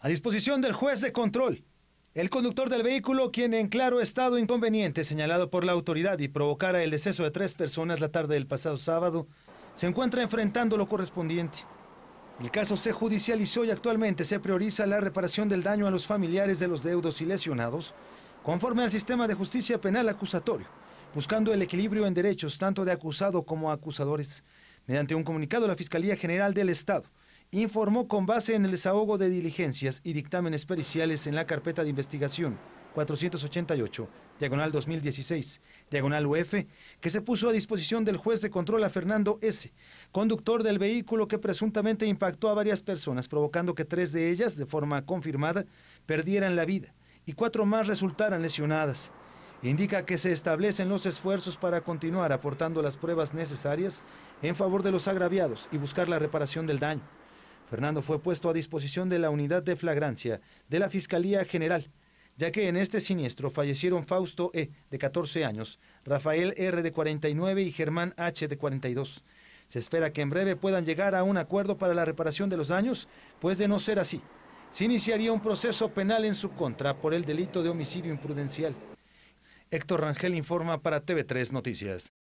a disposición del juez de control. El conductor del vehículo, quien en claro estado inconveniente señalado por la autoridad y provocara el deceso de tres personas la tarde del pasado sábado, se encuentra enfrentando lo correspondiente. El caso se judicializó y actualmente se prioriza la reparación del daño a los familiares de los deudos y lesionados, conforme al sistema de justicia penal acusatorio, buscando el equilibrio en derechos tanto de acusado como acusadores. Mediante un comunicado, la Fiscalía General del Estado informó con base en el desahogo de diligencias y dictámenes periciales en la carpeta de investigación 488, diagonal 2016, diagonal UF, que se puso a disposición del juez de control a Fernando S., conductor del vehículo que presuntamente impactó a varias personas, provocando que tres de ellas, de forma confirmada, perdieran la vida y cuatro más resultaran lesionadas. Indica que se establecen los esfuerzos para continuar aportando las pruebas necesarias en favor de los agraviados y buscar la reparación del daño. Fernando fue puesto a disposición de la unidad de flagrancia de la Fiscalía General, ya que en este siniestro fallecieron Fausto E., de 14 años, Rafael R., de 49 y Germán H., de 42. Se espera que en breve puedan llegar a un acuerdo para la reparación de los daños, pues de no ser así, se iniciaría un proceso penal en su contra por el delito de homicidio imprudencial. Héctor Rangel informa para TV3 Noticias.